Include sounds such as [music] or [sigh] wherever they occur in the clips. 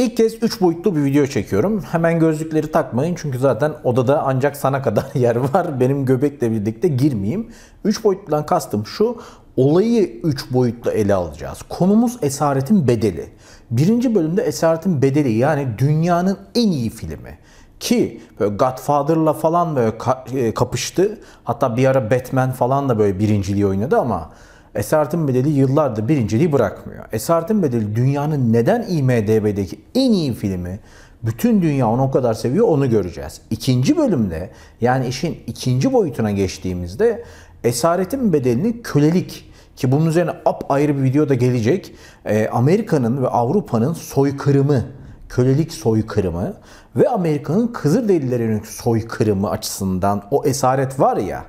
İlk kez 3 boyutlu bir video çekiyorum. Hemen gözlükleri takmayın çünkü zaten odada ancak sana kadar [laughs] yer var. Benim göbekle birlikte girmeyeyim. 3 boyutludan kastım şu. Olayı 3 boyutlu ele alacağız. Konumuz Esaretin Bedeli. Birinci bölümde Esaretin Bedeli yani dünyanın en iyi filmi. Ki böyle Godfather'la falan böyle e, kapıştı. Hatta bir ara Batman falan da böyle birinciliği oynadı ama Esaretin bedeli yıllardır birinciliği bırakmıyor. Esaretin bedeli dünyanın neden IMDB'deki en iyi filmi bütün dünya onu o kadar seviyor onu göreceğiz. İkinci bölümde yani işin ikinci boyutuna geçtiğimizde esaretin bedelini kölelik ki bunun üzerine ap ayrı bir videoda gelecek e, Amerika'nın ve Avrupa'nın soykırımı kölelik soykırımı ve Amerika'nın Kızılderililerin soykırımı açısından o esaret var ya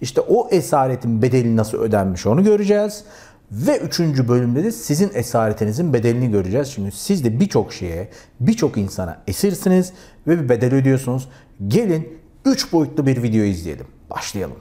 işte o esaretin bedeli nasıl ödenmiş onu göreceğiz. Ve üçüncü bölümde de sizin esaretinizin bedelini göreceğiz. Çünkü siz de birçok şeye, birçok insana esirsiniz ve bir bedel ödüyorsunuz. Gelin üç boyutlu bir video izleyelim. Başlayalım.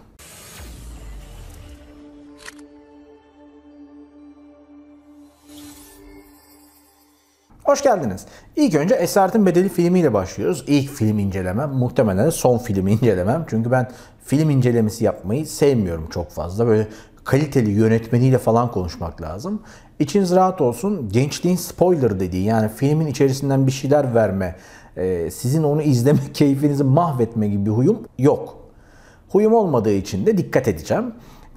Hoş geldiniz. İlk önce Esaretin Bedeli filmiyle başlıyoruz. İlk film incelemem, muhtemelen son filmi incelemem. Çünkü ben film incelemesi yapmayı sevmiyorum çok fazla. Böyle kaliteli yönetmeniyle falan konuşmak lazım. İçiniz rahat olsun. Gençliğin spoiler dediği yani filmin içerisinden bir şeyler verme, e, sizin onu izleme [laughs] keyfinizi mahvetme gibi bir huyum yok. Huyum olmadığı için de dikkat edeceğim.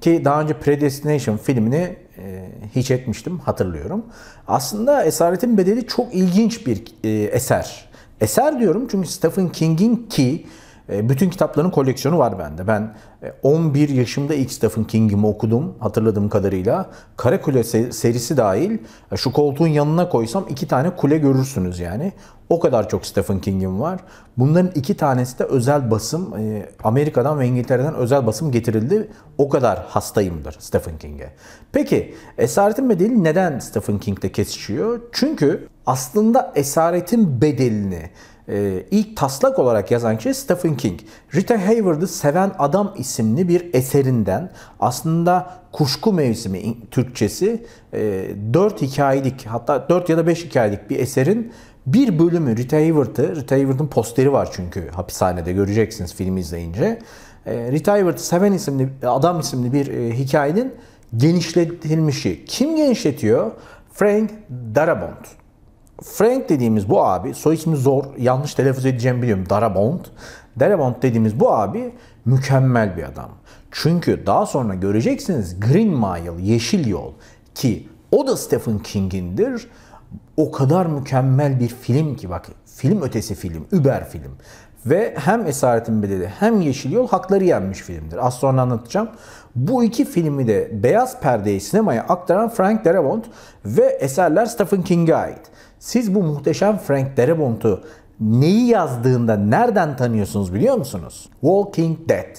Ki daha önce Predestination filmini e, hiç etmiştim hatırlıyorum. Aslında Esaretin Bedeli çok ilginç bir e, eser. Eser diyorum çünkü Stephen King'in ki e, bütün kitapların koleksiyonu var bende. Ben 11 e, yaşımda ilk Stephen King'imi okudum hatırladığım kadarıyla. Kare Kule serisi dahil e, şu koltuğun yanına koysam iki tane kule görürsünüz yani. O kadar çok Stephen King'im var. Bunların iki tanesi de özel basım. Amerika'dan ve İngiltere'den özel basım getirildi. O kadar hastayımdır Stephen King'e. Peki Esaretin Bedeli neden Stephen King'de kesişiyor? Çünkü aslında esaretin bedelini e, ilk taslak olarak yazan kişi Stephen King. Rita Hayward'ı Seven Adam isimli bir eserinden aslında Kuşku Mevsimi Türkçesi e, 4 hikayelik hatta 4 ya da 5 hikayelik bir eserin bir bölümü Rita Hayward'ı, Rita Hayward'ın posteri var çünkü hapishanede göreceksiniz filmi izleyince. E, Rita Hayward'ı Seven isimli, Adam isimli bir e, hikayenin genişletilmişi. Kim genişletiyor? Frank Darabont. Frank dediğimiz bu abi, soy ismi zor, yanlış telaffuz edeceğimi biliyorum. Darabont. Darabont dediğimiz bu abi mükemmel bir adam. Çünkü daha sonra göreceksiniz Green Mile, Yeşil Yol ki o da Stephen King'indir. O kadar mükemmel bir film ki bak film ötesi film, über film. Ve hem Esaretin Bedeli hem Yeşil Yol hakları yenmiş filmdir. Az sonra anlatacağım. Bu iki filmi de beyaz perdeyi sinemaya aktaran Frank Darabont ve eserler Stephen King'e ait. Siz bu muhteşem Frank Darabont'u neyi yazdığında nereden tanıyorsunuz biliyor musunuz? Walking Dead.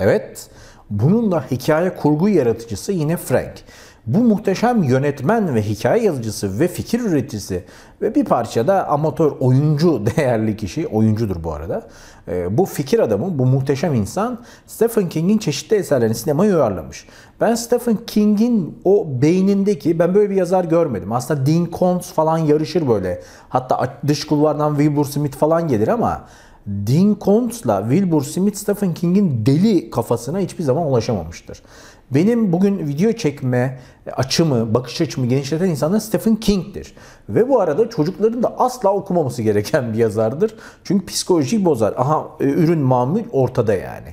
Evet, bununla hikaye kurgu yaratıcısı yine Frank. Bu muhteşem yönetmen ve hikaye yazıcısı ve fikir üreticisi ve bir parçada amatör oyuncu [laughs] değerli kişi, oyuncudur bu arada. Ee, bu fikir adamı, bu muhteşem insan Stephen King'in çeşitli eserlerini sinemaya uyarlamış. Ben Stephen King'in o beynindeki, ben böyle bir yazar görmedim. Aslında Dean Koontz falan yarışır böyle. Hatta dış kulvardan Wilbur Smith falan gelir ama Dean Koontz'la Wilbur Smith Stephen King'in deli kafasına hiçbir zaman ulaşamamıştır. Benim bugün video çekme açımı, bakış açımı genişleten insanlar Stephen King'dir. Ve bu arada çocukların da asla okumaması gereken bir yazardır. Çünkü psikolojiyi bozar. Aha e, ürün mamul ortada yani.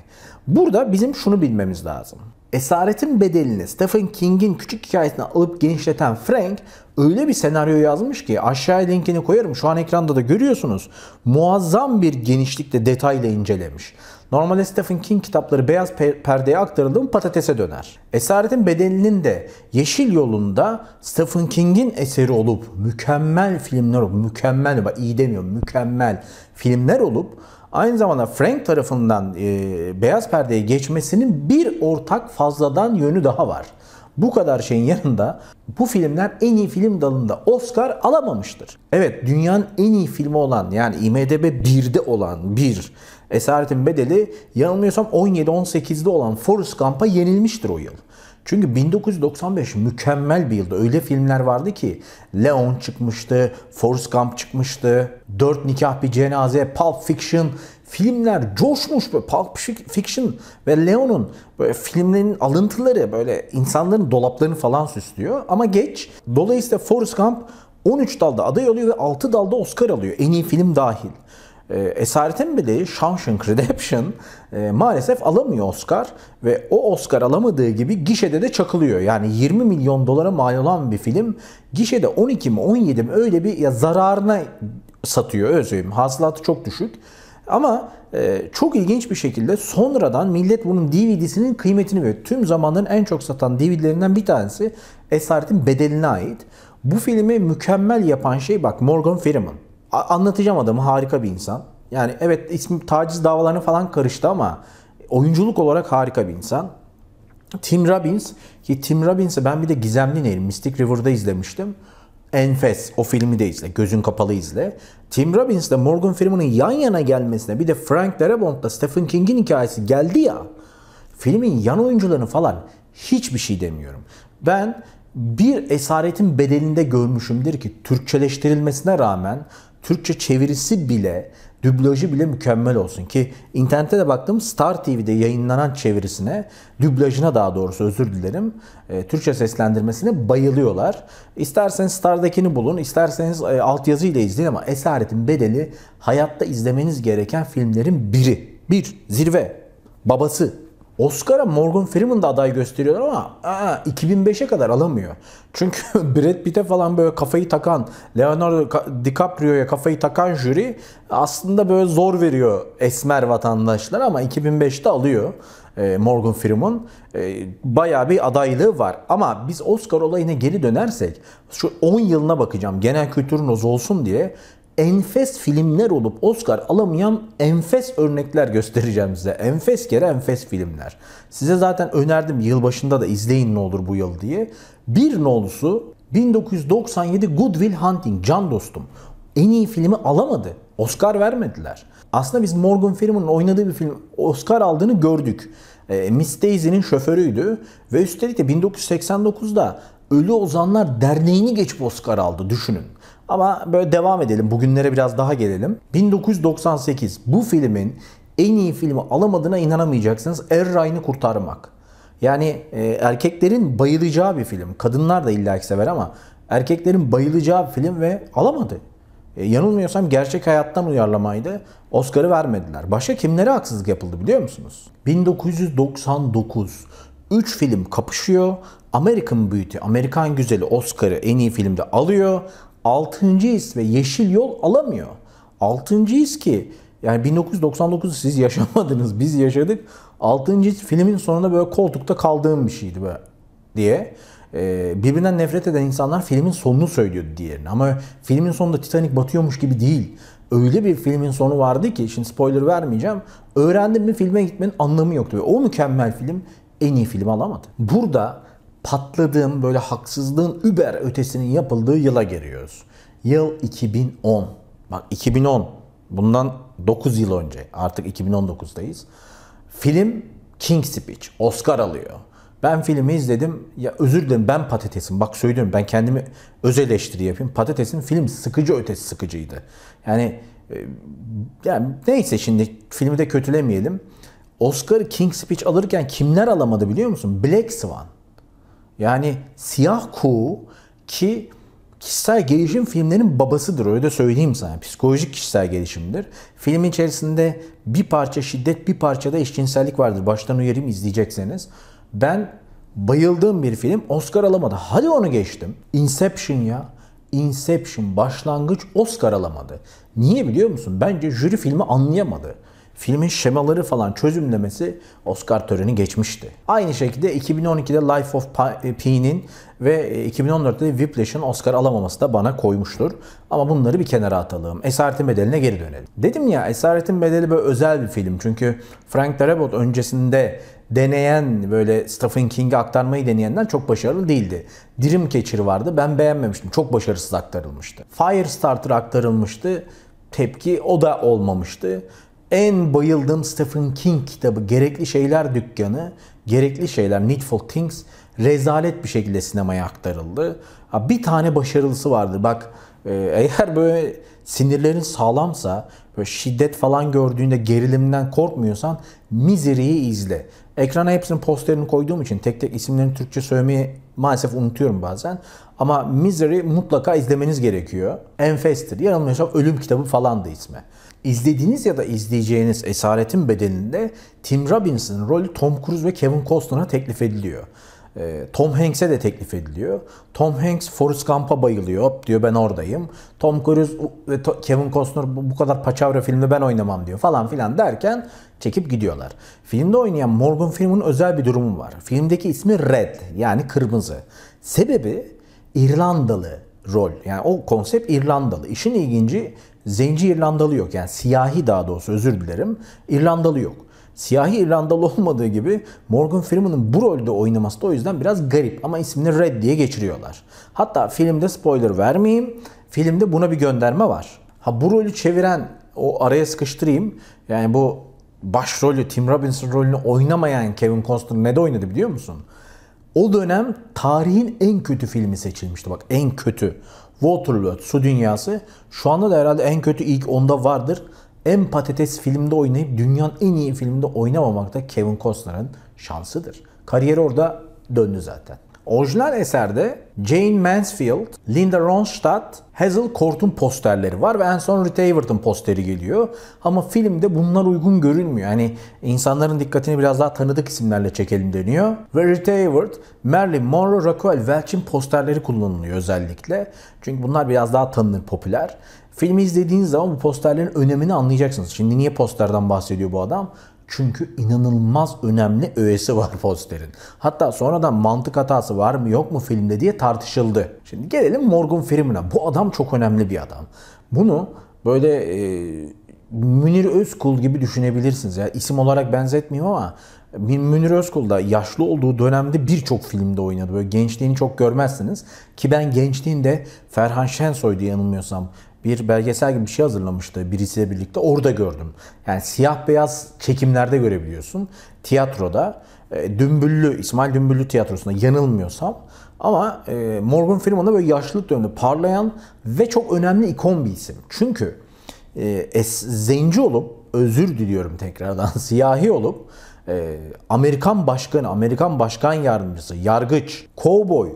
Burada bizim şunu bilmemiz lazım. Esaretin bedelini Stephen King'in küçük hikayesine alıp genişleten Frank öyle bir senaryo yazmış ki aşağıya linkini koyarım şu an ekranda da görüyorsunuz. Muazzam bir genişlikte detayla incelemiş. Normalde Stephen King kitapları beyaz perdeye aktarıldığı patatese döner. Esaretin Bedeli'nin de Yeşil Yolunda Stephen King'in eseri olup mükemmel filmler olup, mükemmel, bak iyi demiyorum, mükemmel filmler olup aynı zamanda Frank tarafından e, beyaz perdeye geçmesinin bir ortak fazladan yönü daha var. Bu kadar şeyin yanında bu filmler en iyi film dalında Oscar alamamıştır. Evet dünyanın en iyi filmi olan yani IMDB 1'de olan bir Esaretin bedeli yanılmıyorsam 17-18'de olan Forrest Gump'a yenilmiştir o yıl. Çünkü 1995 mükemmel bir yıldı. Öyle filmler vardı ki Leon çıkmıştı, Forrest Gump çıkmıştı, Dört Nikah Bir Cenaze, Pulp Fiction filmler coşmuş. Böyle Pulp Fiction ve Leon'un böyle filmlerin alıntıları böyle insanların dolaplarını falan süslüyor. Ama geç. Dolayısıyla Forrest Gump 13 dalda aday oluyor ve 6 dalda Oscar alıyor. En iyi film dahil. Ee, esaretin bile Shawshank Redemption e, maalesef alamıyor Oscar ve o Oscar alamadığı gibi gişede de çakılıyor. Yani 20 milyon dolara mal olan bir film gişede 12 mi 17 mi öyle bir ya zararına satıyor özüm Hasılatı çok düşük. Ama e, çok ilginç bir şekilde sonradan millet bunun DVD'sinin kıymetini ve Tüm zamanların en çok satan DVD'lerinden bir tanesi Esaretin Bedeli'ne ait. Bu filmi mükemmel yapan şey bak Morgan Freeman anlatacağım adamı harika bir insan. Yani evet ismi taciz davalarına falan karıştı ama oyunculuk olarak harika bir insan. Tim Robbins ki Tim Robbins'i ben bir de Gizemli Nehir Mystic River'da izlemiştim. Enfes o filmi de izle. Gözün kapalı izle. Tim Robbins ile Morgan Freeman'ın yan yana gelmesine bir de Frank Darabont'la Stephen King'in hikayesi geldi ya. Filmin yan oyuncularını falan hiçbir şey demiyorum. Ben bir esaretin bedelinde görmüşümdür ki Türkçeleştirilmesine rağmen Türkçe çevirisi bile, dublajı bile mükemmel olsun ki internette de baktım Star TV'de yayınlanan çevirisine, dublajına daha doğrusu özür dilerim, e, Türkçe seslendirmesine bayılıyorlar. İsterseniz Star'dakini bulun, isterseniz e, altyazı ile izleyin ama Esaretin Bedeli hayatta izlemeniz gereken filmlerin biri. Bir, zirve, babası, Oscar'a Morgan Freeman da aday gösteriyorlar ama aa, 2005'e kadar alamıyor. Çünkü [laughs] Brad Pitt'e falan böyle kafayı takan, Leonardo DiCaprio'ya kafayı takan jüri aslında böyle zor veriyor esmer vatandaşlar ama 2005'te alıyor. E, Morgan Freeman e, bayağı bir adaylığı var. Ama biz Oscar olayına geri dönersek şu 10 yılına bakacağım genel kültürün oz olsun diye enfes filmler olup Oscar alamayan enfes örnekler göstereceğim size. Enfes kere enfes filmler. Size zaten önerdim yılbaşında da izleyin ne olur bu yıl diye. Bir nolusu 1997 Good Will Hunting, Can Dostum. En iyi filmi alamadı. Oscar vermediler. Aslında biz Morgan Freeman'ın oynadığı bir film Oscar aldığını gördük. E, Miss Daisy'nin şoförüydü ve üstelik de 1989'da Ölü Ozanlar Derneği'ni geçip Oscar aldı düşünün. Ama böyle devam edelim. Bugünlere biraz daha gelelim. 1998 bu filmin en iyi filmi alamadığına inanamayacaksınız. Er Ryan'ı kurtarmak. Yani e, erkeklerin bayılacağı bir film. Kadınlar da illaki sever ama erkeklerin bayılacağı bir film ve alamadı. E, yanılmıyorsam gerçek hayattan uyarlamaydı. Oscar'ı vermediler. Başka kimlere haksızlık yapıldı biliyor musunuz? 1999 3 film kapışıyor. American Beauty, Amerikan Güzeli Oscar'ı en iyi filmde alıyor. 6. his ve yeşil yol alamıyor. 6. his ki yani 1999 siz yaşamadınız biz yaşadık. 6. his filmin sonunda böyle koltukta kaldığım bir şeydi böyle diye. Ee, birbirinden nefret eden insanlar filmin sonunu söylüyordu diğerine. Ama filmin sonunda Titanic batıyormuş gibi değil. Öyle bir filmin sonu vardı ki şimdi spoiler vermeyeceğim. Öğrendim mi filme gitmenin anlamı yoktu. Ve o mükemmel film en iyi film alamadı. Burada Patladığım böyle haksızlığın über ötesinin yapıldığı yıla giriyoruz. Yıl 2010. Bak 2010. Bundan 9 yıl önce. Artık 2019'dayız. Film King Speech. Oscar alıyor. Ben filmi izledim. Ya özür dilerim ben patatesim. Bak söylüyorum ben kendimi öz eleştiri yapayım. Patatesin film sıkıcı ötesi sıkıcıydı. Yani e, yani neyse şimdi filmi de kötülemeyelim. Oscar King Speech alırken kimler alamadı biliyor musun? Black Swan. Yani siyah kuğu ki kişisel gelişim filmlerin babasıdır öyle de söyleyeyim sana. Psikolojik kişisel gelişimdir. Film içerisinde bir parça şiddet bir parça da eşcinsellik vardır. Baştan uyarayım izleyecekseniz. Ben bayıldığım bir film Oscar alamadı. Hadi onu geçtim. Inception ya. Inception başlangıç Oscar alamadı. Niye biliyor musun? Bence jüri filmi anlayamadı filmin şemaları falan çözümlemesi Oscar töreni geçmişti. Aynı şekilde 2012'de Life of Pi'nin e, ve 2014'te e, Whiplash'ın Oscar alamaması da bana koymuştur. Ama bunları bir kenara atalım. Esaretin Bedeli'ne geri dönelim. Dedim ya Esaretin Bedeli böyle özel bir film. Çünkü Frank Darabont öncesinde deneyen böyle Stephen King'i aktarmayı deneyenler çok başarılı değildi. Dirim Keçir vardı. Ben beğenmemiştim. Çok başarısız aktarılmıştı. Firestarter aktarılmıştı. Tepki o da olmamıştı en bayıldığım Stephen King kitabı Gerekli Şeyler Dükkanı, Gerekli Şeyler Needful Things rezalet bir şekilde sinemaya aktarıldı. Ha, bir tane başarılısı vardı. Bak e, eğer böyle sinirlerin sağlamsa, böyle şiddet falan gördüğünde gerilimden korkmuyorsan Misery'i izle. Ekrana hepsinin posterini koyduğum için tek tek isimlerini Türkçe söylemeyi maalesef unutuyorum bazen. Ama Misery mutlaka izlemeniz gerekiyor. Enfestir. Yanılmıyorsam Ölüm Kitabı falan da ismi. İzlediğiniz ya da izleyeceğiniz Esaretin Bedeni'nde Tim Robbins'in rolü Tom Cruise ve Kevin Costner'a teklif ediliyor. Ee, Tom Hanks'e de teklif ediliyor. Tom Hanks Forrest Gump'a bayılıyor. Hop diyor ben oradayım. Tom Cruise ve Kevin Costner bu kadar paçavra filmde ben oynamam diyor falan filan derken çekip gidiyorlar. Filmde oynayan Morgan Freeman'ın özel bir durumu var. Filmdeki ismi Red yani kırmızı. Sebebi İrlandalı rol. Yani o konsept İrlandalı. İşin ilginci zenci İrlandalı yok. Yani siyahi daha doğrusu özür dilerim. İrlandalı yok. Siyahi İrlandalı [laughs] olmadığı gibi Morgan Freeman'ın bu rolde oynaması da o yüzden biraz garip ama ismini Red diye geçiriyorlar. Hatta filmde spoiler vermeyeyim. Filmde buna bir gönderme var. Ha bu rolü çeviren o araya sıkıştırayım. Yani bu başrolü Tim Robinson rolünü oynamayan Kevin Costner ne de oynadı biliyor musun? O dönem tarihin en kötü filmi seçilmişti. Bak en kötü. Waterworld, Su Dünyası. Şu anda da herhalde en kötü ilk onda vardır. En patates filmde oynayıp dünyanın en iyi filminde oynamamakta Kevin Costner'ın şansıdır. Kariyeri orada döndü zaten. Orijinal eserde Jane Mansfield, Linda Ronstadt, Hazel Court'un posterleri var ve en son Rita Hayworth'ın posteri geliyor. Ama filmde bunlar uygun görünmüyor. Yani insanların dikkatini biraz daha tanıdık isimlerle çekelim deniyor. Ve Rita Hayworth, Marilyn Monroe, Raquel Welch'in posterleri kullanılıyor özellikle. Çünkü bunlar biraz daha tanınır, popüler. Filmi izlediğiniz zaman bu posterlerin önemini anlayacaksınız. Şimdi niye posterden bahsediyor bu adam? Çünkü inanılmaz önemli öğesi var posterin. Hatta sonradan mantık hatası var mı yok mu filmde diye tartışıldı. Şimdi gelelim Morgan Freeman'a. Bu adam çok önemli bir adam. Bunu böyle e, Münir Özkul gibi düşünebilirsiniz. Ya isim olarak benzetmiyorum ama Münir Özkul da yaşlı olduğu dönemde birçok filmde oynadı. Böyle gençliğini çok görmezsiniz. Ki ben gençliğinde Ferhan Şensoy diye yanılmıyorsam bir belgesel gibi bir şey hazırlamıştı birisiyle birlikte. Orada gördüm. Yani siyah beyaz çekimlerde görebiliyorsun. Tiyatroda. E, Dümbüllü, İsmail Dümbüllü tiyatrosunda yanılmıyorsam. Ama e, Morgan Freeman'da böyle yaşlılık döneminde parlayan ve çok önemli ikon bir isim. Çünkü e, zenci olup, özür diliyorum tekrardan, [laughs] siyahi olup e, Amerikan başkanı, Amerikan başkan yardımcısı, yargıç, kovboy,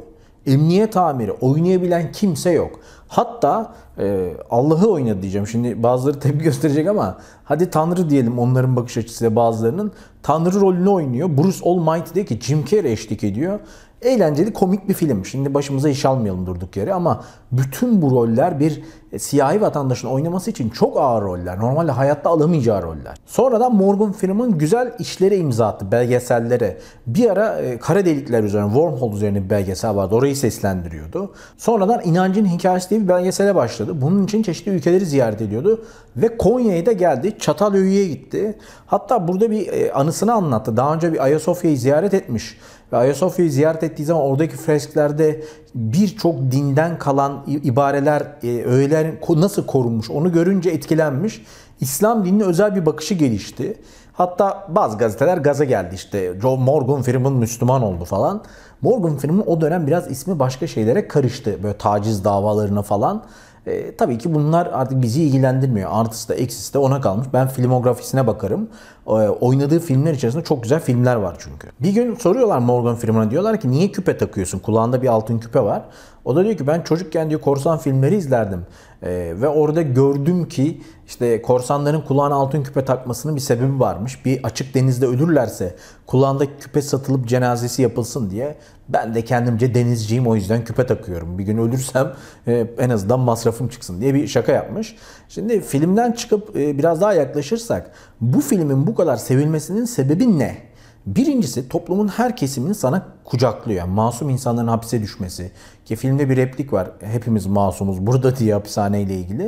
emniyet amiri oynayabilen kimse yok. Hatta e, Allah'ı oynadı diyeceğim. Şimdi bazıları tepki gösterecek ama hadi Tanrı diyelim onların bakış açısıyla bazılarının. Tanrı rolünü oynuyor. Bruce Almighty'de ki Jim Carrey eşlik ediyor. Eğlenceli komik bir film. Şimdi başımıza iş almayalım durduk yere ama bütün bu roller bir e, siyahi vatandaşın oynaması için çok ağır roller. Normalde hayatta alamayacağı roller. Sonradan Morgan Freeman güzel işlere imza attı belgesellere. Bir ara e, kara delikler üzerine, wormhole üzerine bir belgesel vardı. Orayı seslendiriyordu. Sonradan İnancın Hikayesi diye bir belgesele başladı. Bunun için çeşitli ülkeleri ziyaret ediyordu. Ve Konya'ya da geldi. Çatalhöyük'e gitti. Hatta burada bir e, anısını anlattı. Daha önce bir Ayasofya'yı ziyaret etmiş. Ve Ayasofya'yı ziyaret ettiği zaman oradaki fresklerde birçok dinden kalan ibareler, e, öğeler nasıl korunmuş onu görünce etkilenmiş. İslam dinine özel bir bakışı gelişti. Hatta bazı gazeteler gaza geldi işte. Joe Morgan Freeman Müslüman oldu falan. Morgan Freeman o dönem biraz ismi başka şeylere karıştı. Böyle taciz davalarına falan. E, tabii ki bunlar artık bizi ilgilendirmiyor. Artısı da eksisi de ona kalmış. Ben filmografisine bakarım. E, oynadığı filmler içerisinde çok güzel filmler var çünkü. Bir gün soruyorlar Morgan Freeman'a diyorlar ki niye küpe takıyorsun? Kulağında bir altın küpe var. O da diyor ki ben çocukken diyor korsan filmleri izlerdim. Ee, ve orada gördüm ki işte korsanların kulağına altın küpe takmasının bir sebebi varmış. Bir açık denizde ölürlerse kulağındaki küpe satılıp cenazesi yapılsın diye. Ben de kendimce denizciyim o yüzden küpe takıyorum. Bir gün ölürsem e, en azından masrafım çıksın diye bir şaka yapmış. Şimdi filmden çıkıp e, biraz daha yaklaşırsak bu filmin bu kadar sevilmesinin sebebi ne? Birincisi toplumun her kesimini sana kucaklıyor. masum insanların hapse düşmesi. Ki filmde bir replik var. Hepimiz masumuz burada diye hapishaneyle ilgili.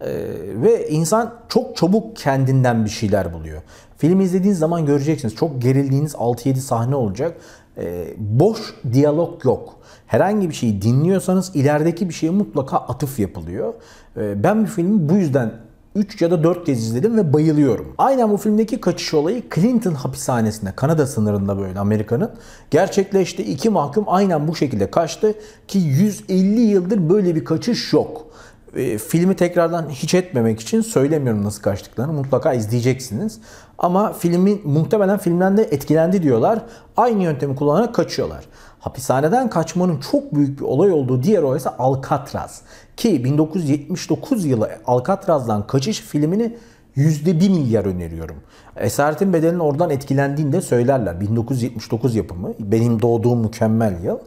Ee, ve insan çok çabuk kendinden bir şeyler buluyor. Film izlediğiniz zaman göreceksiniz. Çok gerildiğiniz 6-7 sahne olacak. Ee, boş diyalog yok. Herhangi bir şeyi dinliyorsanız ilerideki bir şeye mutlaka atıf yapılıyor. Ee, ben bir filmi bu yüzden 3 ya da 4 kez izledim ve bayılıyorum. Aynen bu filmdeki kaçış olayı Clinton hapishanesinde Kanada sınırında böyle Amerika'nın gerçekleşti. İki mahkum aynen bu şekilde kaçtı ki 150 yıldır böyle bir kaçış yok. E, filmi tekrardan hiç etmemek için söylemiyorum nasıl kaçtıklarını. Mutlaka izleyeceksiniz. Ama filmin muhtemelen filmden de etkilendi diyorlar. Aynı yöntemi kullanarak kaçıyorlar hapishaneden kaçmanın çok büyük bir olay olduğu diğer olay ise Alcatraz. Ki 1979 yılı Alcatraz'dan kaçış filmini %1 milyar öneriyorum. Esaretin Bedeli'nin oradan etkilendiğini de söylerler. 1979 yapımı. Benim doğduğum mükemmel yıl.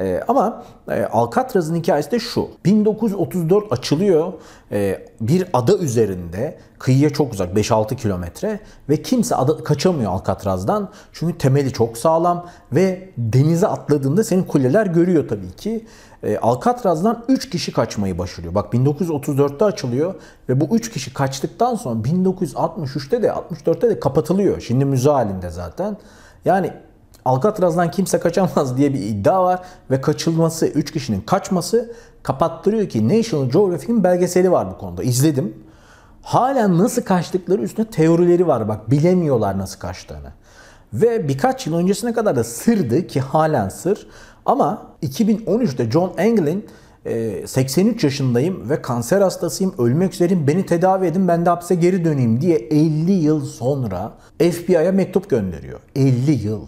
Ee, ama e, Alcatraz'ın hikayesi de şu. 1934 açılıyor e, bir ada üzerinde kıyıya çok uzak 5-6 kilometre ve kimse ada, kaçamıyor Alcatraz'dan. Çünkü temeli çok sağlam ve denize atladığında senin kuleler görüyor tabii ki. E, Alcatraz'dan 3 kişi kaçmayı başarıyor. Bak 1934'te açılıyor ve bu 3 kişi kaçtıktan sonra 1963'te de 64'te de kapatılıyor. Şimdi müze halinde zaten. Yani Alcatraz'dan kimse kaçamaz [laughs] diye bir iddia var ve kaçılması, 3 kişinin kaçması kapattırıyor ki National Geographic'in belgeseli var bu konuda. İzledim. Hala nasıl kaçtıkları üstüne teorileri var. Bak bilemiyorlar nasıl kaçtığını. Ve birkaç yıl öncesine kadar da sırdı ki halen sır. Ama 2013'te John Englin 83 ee, yaşındayım ve kanser hastasıyım, ölmek üzereyim, beni tedavi edin, ben de hapse geri döneyim diye 50 yıl sonra FBI'ya mektup gönderiyor. 50 yıl.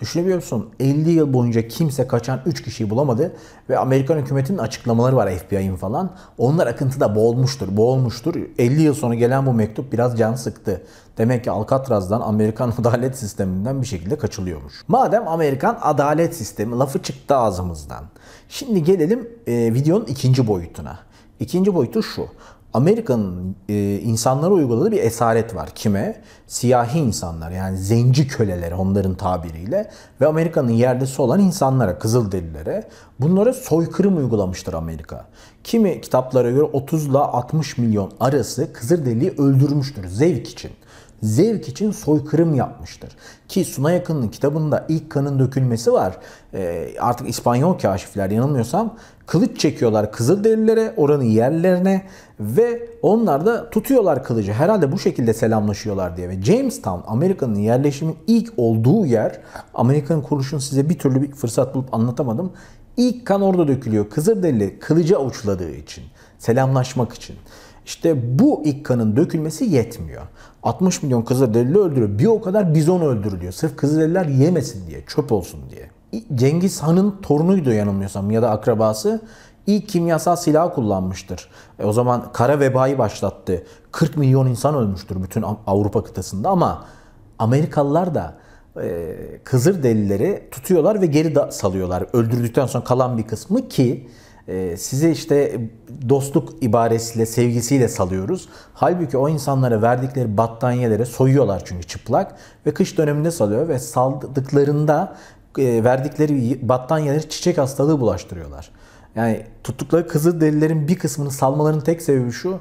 Düşünebiliyor musun? 50 yıl boyunca kimse kaçan 3 kişiyi bulamadı ve Amerikan hükümetinin açıklamaları var FBI'nin falan. Onlar akıntıda boğulmuştur, boğulmuştur. 50 yıl sonra gelen bu mektup biraz can sıktı. Demek ki Alcatraz'dan Amerikan [laughs] adalet sisteminden bir şekilde kaçılıyormuş. Madem Amerikan adalet sistemi lafı çıktı ağzımızdan. Şimdi gelelim e, videonun ikinci boyutuna. İkinci boyutu şu. Amerika'nın e, insanlara uyguladığı bir esaret var. Kime? Siyahi insanlar yani zenci köleleri onların tabiriyle ve Amerika'nın yerlisi olan insanlara, Kızılderililere bunlara soykırım uygulamıştır Amerika. Kimi kitaplara göre 30 ile 60 milyon arası Kızılderiliyi öldürmüştür zevk için zevk için soykırım yapmıştır. Ki Suna Yakın'ın kitabında ilk kanın dökülmesi var. E, artık İspanyol kaşifler yanılmıyorsam kılıç çekiyorlar Kızılderililere, oranın yerlerine ve onlar da tutuyorlar kılıcı. Herhalde bu şekilde selamlaşıyorlar diye. Ve Jamestown Amerika'nın yerleşimin ilk olduğu yer. Amerika'nın kuruluşunu size bir türlü bir fırsat bulup anlatamadım. İlk kan orada dökülüyor. Kızılderili kılıcı avuçladığı için. Selamlaşmak için. İşte bu ilk kanın dökülmesi yetmiyor. 60 milyon Kızılderili öldürüyor. Bir o kadar bizon öldürülüyor. Sırf Kızılderililer yemesin diye, çöp olsun diye. Cengiz Han'ın torunuydu yanılmıyorsam ya da akrabası ilk kimyasal silah kullanmıştır. E, o zaman kara vebayı başlattı. 40 milyon insan ölmüştür bütün Avrupa kıtasında ama Amerikalılar da e, Kızılderilileri tutuyorlar ve geri salıyorlar. Öldürdükten sonra kalan bir kısmı ki ee, sizi işte dostluk ibaresiyle, sevgisiyle salıyoruz. Halbuki o insanlara verdikleri battaniyelere soyuyorlar çünkü çıplak ve kış döneminde salıyor ve saldıklarında e, verdikleri battaniyeleri çiçek hastalığı bulaştırıyorlar. Yani tuttukları kızı delilerin bir kısmını salmalarının tek sebebi şu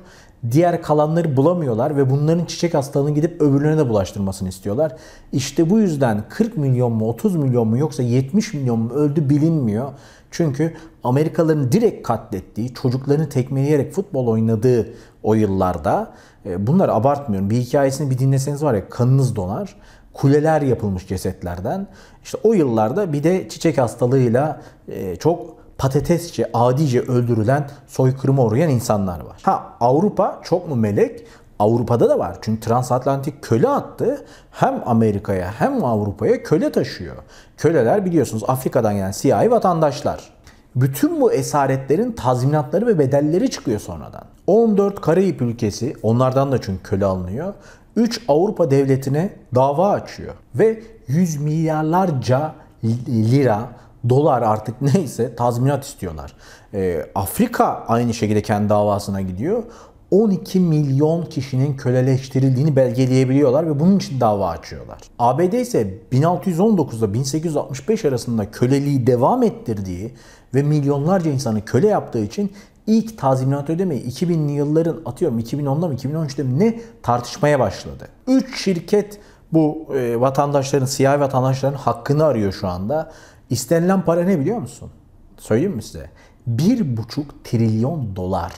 diğer kalanları bulamıyorlar ve bunların çiçek hastalığını gidip öbürlerine de bulaştırmasını istiyorlar. İşte bu yüzden 40 milyon mu 30 milyon mu yoksa 70 milyon mu öldü bilinmiyor. Çünkü Amerikalıların direkt katlettiği, çocuklarını tekmeleyerek futbol oynadığı o yıllarda e, bunlar abartmıyorum. Bir hikayesini bir dinleseniz var ya kanınız donar. Kuleler yapılmış cesetlerden. İşte o yıllarda bir de çiçek hastalığıyla e, çok patatesçe, adice öldürülen, soykırıma uğrayan insanlar var. Ha Avrupa çok mu melek? Avrupa'da da var. Çünkü transatlantik köle attı, hem Amerika'ya hem Avrupa'ya köle taşıyor. Köleler biliyorsunuz Afrika'dan gelen siyahi vatandaşlar. Bütün bu esaretlerin tazminatları ve bedelleri çıkıyor sonradan. 14 Karayip ülkesi, onlardan da çünkü köle alınıyor, 3 Avrupa devletine dava açıyor. Ve yüz milyarlarca lira dolar artık [laughs] neyse tazminat istiyorlar. E, Afrika aynı şekilde kendi davasına gidiyor. 12 milyon kişinin köleleştirildiğini belgeleyebiliyorlar ve bunun için dava açıyorlar. ABD ise 1619'da 1865 arasında köleliği devam ettirdiği ve milyonlarca insanı köle yaptığı için ilk tazminat ödemeyi 2000'li yılların atıyorum 2010'da mı 2013'te mi ne tartışmaya başladı. 3 şirket bu e, vatandaşların, siyah vatandaşların hakkını arıyor şu anda İstenilen para ne biliyor musun? Söyleyeyim mi size? 1,5 trilyon dolar.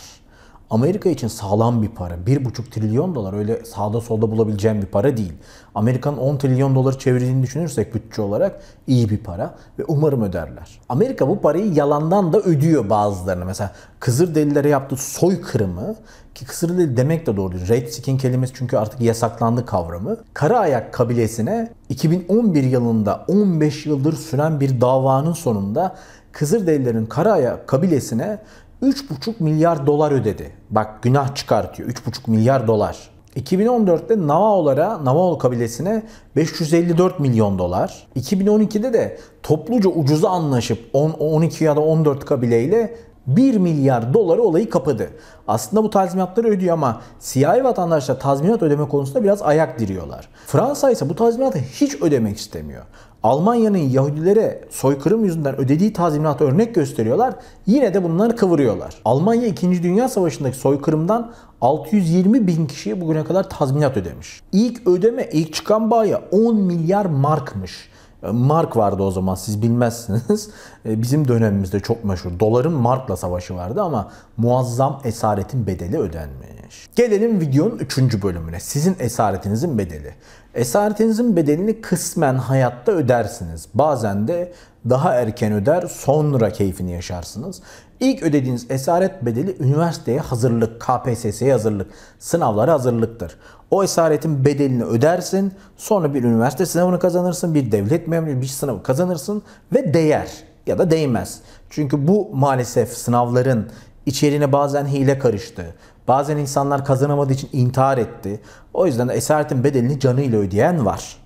Amerika için sağlam bir para. 1,5 trilyon dolar öyle sağda solda bulabileceğim bir para değil. Amerika'nın 10 trilyon doları çevirdiğini düşünürsek bütçe olarak iyi bir para ve umarım öderler. Amerika bu parayı yalandan da ödüyor bazılarını. Mesela kızır Kızılderililere yaptığı soykırımı ki kısırlı dil demek de doğru değil. Red skin kelimesi çünkü artık yasaklandı kavramı. Kara ayak kabilesine 2011 yılında 15 yıldır süren bir davanın sonunda Kızılderililerin Kara Ayak kabilesine 3,5 milyar dolar ödedi. Bak günah çıkartıyor 3,5 milyar dolar. 2014'te Navao'lara, Navaol kabilesine 554 milyon dolar. 2012'de de topluca ucuza anlaşıp 10, 12 ya da 14 kabileyle 1 milyar doları olayı kapadı. Aslında bu tazminatları ödüyor ama siyahi vatandaşlar tazminat ödeme konusunda biraz ayak diriyorlar. Fransa ise bu tazminatı hiç ödemek istemiyor. Almanya'nın Yahudilere soykırım yüzünden ödediği tazminatı örnek gösteriyorlar. Yine de bunları kıvırıyorlar. Almanya 2. Dünya Savaşı'ndaki soykırımdan 620 bin kişiye bugüne kadar tazminat ödemiş. İlk ödeme ilk çıkan bayi 10 milyar markmış. E, Mark vardı o zaman siz bilmezsiniz. [laughs] E, bizim dönemimizde çok meşhur. Doların markla savaşı vardı ama muazzam esaretin bedeli ödenmiş. Gelelim videonun 3. bölümüne. Sizin esaretinizin bedeli. Esaretinizin bedelini kısmen hayatta ödersiniz. Bazen de daha erken öder sonra keyfini yaşarsınız. İlk ödediğiniz esaret bedeli üniversiteye hazırlık, KPSS'ye hazırlık, sınavlara hazırlıktır. O esaretin bedelini ödersin. Sonra bir üniversite sınavını kazanırsın. Bir devlet memuru bir sınavı kazanırsın. Ve değer ya da değmez. Çünkü bu maalesef sınavların içeriğine bazen hile karıştı. Bazen insanlar kazanamadığı için intihar etti. O yüzden de esaretin bedelini canıyla ödeyen var.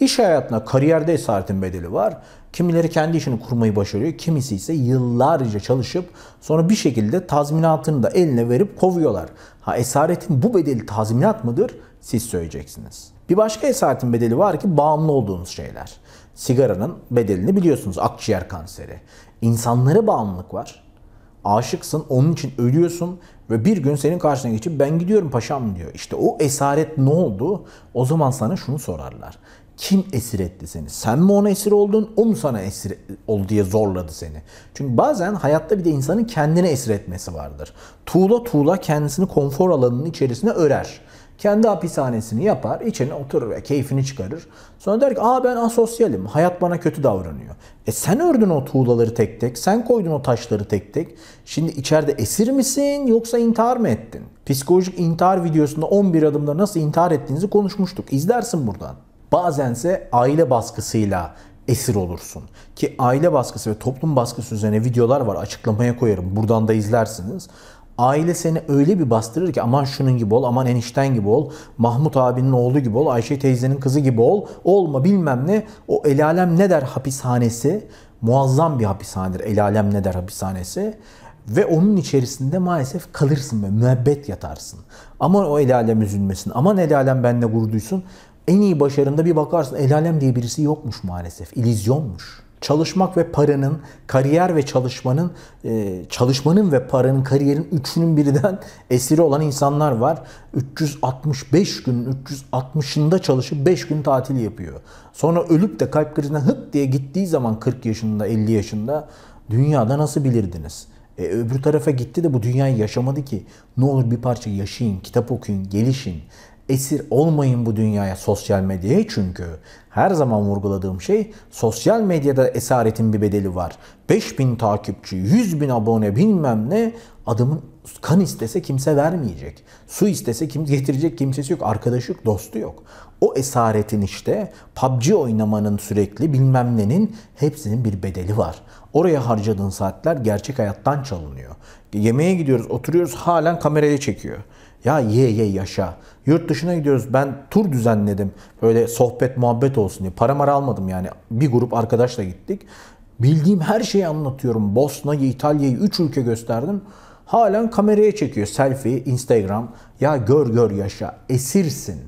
İş hayatına, kariyerde esaretin bedeli var. Kimileri kendi işini kurmayı başarıyor. Kimisi ise yıllarca çalışıp sonra bir şekilde tazminatını da eline verip kovuyorlar. Ha esaretin bu bedeli tazminat mıdır? Siz söyleyeceksiniz. Bir başka esaretin bedeli var ki bağımlı olduğunuz şeyler. Sigaranın bedelini biliyorsunuz akciğer kanseri. İnsanlara bağımlılık var. Aşıksın, onun için ölüyorsun ve bir gün senin karşına geçip ben gidiyorum paşam diyor. İşte o esaret ne oldu? O zaman sana şunu sorarlar. Kim esir etti seni? Sen mi ona esir oldun? O mu sana esir ol diye zorladı seni? Çünkü bazen hayatta bir de insanın kendine esir etmesi vardır. Tuğla tuğla kendisini konfor alanının içerisine örer. Kendi hapishanesini yapar, içine oturur ve keyfini çıkarır. Sonra der ki aa ben asosyalim, hayat bana kötü davranıyor. E sen ördün o tuğlaları tek tek, sen koydun o taşları tek tek. Şimdi içeride esir misin yoksa intihar mı ettin? Psikolojik intihar videosunda 11 adımda nasıl intihar ettiğinizi konuşmuştuk. İzlersin buradan. Bazense aile baskısıyla esir olursun. Ki aile baskısı ve toplum baskısı üzerine videolar var açıklamaya koyarım. Buradan da izlersiniz. Aile seni öyle bir bastırır ki aman şunun gibi ol, aman enişten gibi ol, Mahmut abinin oğlu gibi ol, Ayşe teyzenin kızı gibi ol, olma bilmem ne. O el alem ne der hapishanesi? Muazzam bir hapishanedir el alem ne der hapishanesi. Ve onun içerisinde maalesef kalırsın ve müebbet yatarsın. Aman o el alem üzülmesin, aman el alem benimle gurur duysun en iyi başarında bir bakarsın el alem diye birisi yokmuş maalesef. İllüzyonmuş. Çalışmak ve paranın, kariyer ve çalışmanın, e, çalışmanın ve paranın, kariyerin üçünün birden [laughs] esiri olan insanlar var. 365 günün 360'ında çalışıp 5 gün tatil yapıyor. Sonra ölüp de kalp krizine hıp diye gittiği zaman 40 yaşında, 50 yaşında dünyada nasıl bilirdiniz? E, öbür tarafa gitti de bu dünyayı yaşamadı ki. Ne olur bir parça yaşayın, kitap okuyun, gelişin esir olmayın bu dünyaya sosyal medyaya çünkü. Her zaman vurguladığım şey sosyal medyada esaretin bir bedeli var. 5000 takipçi, 100 bin abone bilmem ne adamın kan istese kimse vermeyecek. Su istese kim getirecek kimsesi yok. Arkadaşı yok, dostu yok. O esaretin işte PUBG oynamanın sürekli bilmem nenin hepsinin bir bedeli var. Oraya harcadığın saatler gerçek hayattan çalınıyor. Yemeğe gidiyoruz, oturuyoruz halen kameraya çekiyor. Ya ye ye yaşa. Yurt dışına gidiyoruz. Ben tur düzenledim. Böyle sohbet muhabbet olsun diye. Para mara almadım yani. Bir grup arkadaşla gittik. Bildiğim her şeyi anlatıyorum. Bosna'yı, İtalya'yı 3 ülke gösterdim. Halen kameraya çekiyor. Selfie, Instagram. Ya gör gör yaşa. Esirsin.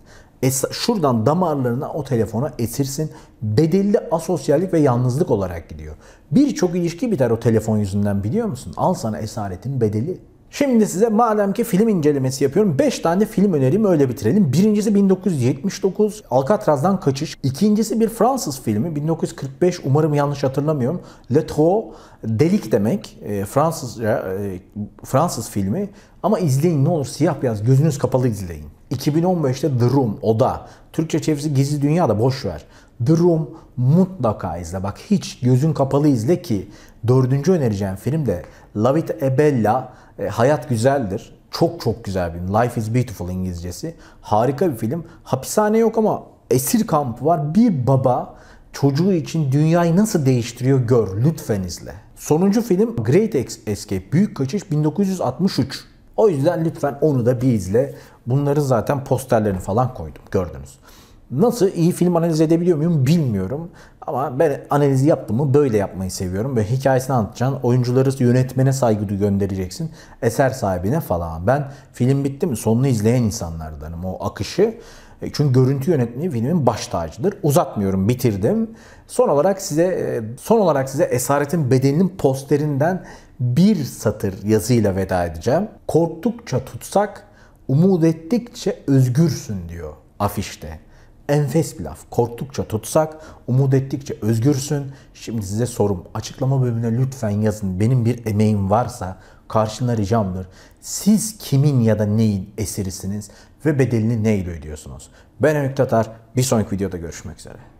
Es şuradan damarlarına o telefona esirsin. Bedelli asosyallik ve yalnızlık olarak gidiyor. Birçok ilişki biter o telefon yüzünden biliyor musun? Al sana esaretin bedeli. Şimdi size madem ki film incelemesi yapıyorum 5 tane film önerim öyle bitirelim. Birincisi 1979 Alcatraz'dan Kaçış. İkincisi bir Fransız filmi 1945 umarım yanlış hatırlamıyorum. Le Trou delik demek e, Fransızca e, Fransız filmi ama izleyin ne olur siyah beyaz gözünüz kapalı izleyin. 2015'te The Room Oda Türkçe çevirisi Gizli Dünya da boş ver. The Room mutlaka izle. Bak hiç gözün kapalı izle ki dördüncü önereceğim film de La Vita e Bella e, hayat güzeldir. Çok çok güzel bir film. Life is Beautiful İngilizcesi. Harika bir film. Hapishane yok ama esir kampı var. Bir baba çocuğu için dünyayı nasıl değiştiriyor gör. Lütfen izle. Sonuncu film Great Escape. Büyük Kaçış 1963. O yüzden lütfen onu da bir izle. Bunların zaten posterlerini falan koydum. Gördünüz. Nasıl iyi film analiz edebiliyor muyum bilmiyorum. Ama ben analizi yaptım mı böyle yapmayı seviyorum. ve hikayesini anlatacaksın. Oyuncuları yönetmene saygı göndereceksin. Eser sahibine falan. Ben film bitti mi sonunu izleyen insanlardanım. O akışı. E, çünkü görüntü yönetmeni filmin baş tacıdır. Uzatmıyorum, bitirdim. Son olarak size e, son olarak size Esaretin bedeninin posterinden bir satır yazıyla veda edeceğim. Korktukça tutsak, umut ettikçe özgürsün diyor afişte. Enfes bir laf. Korktukça tutsak, umut ettikçe özgürsün. Şimdi size sorum. Açıklama bölümüne lütfen yazın. Benim bir emeğim varsa karşına ricamdır. Siz kimin ya da neyin esirisiniz ve bedelini neyle ödüyorsunuz? Ben Ömük Tatar. Bir sonraki videoda görüşmek üzere.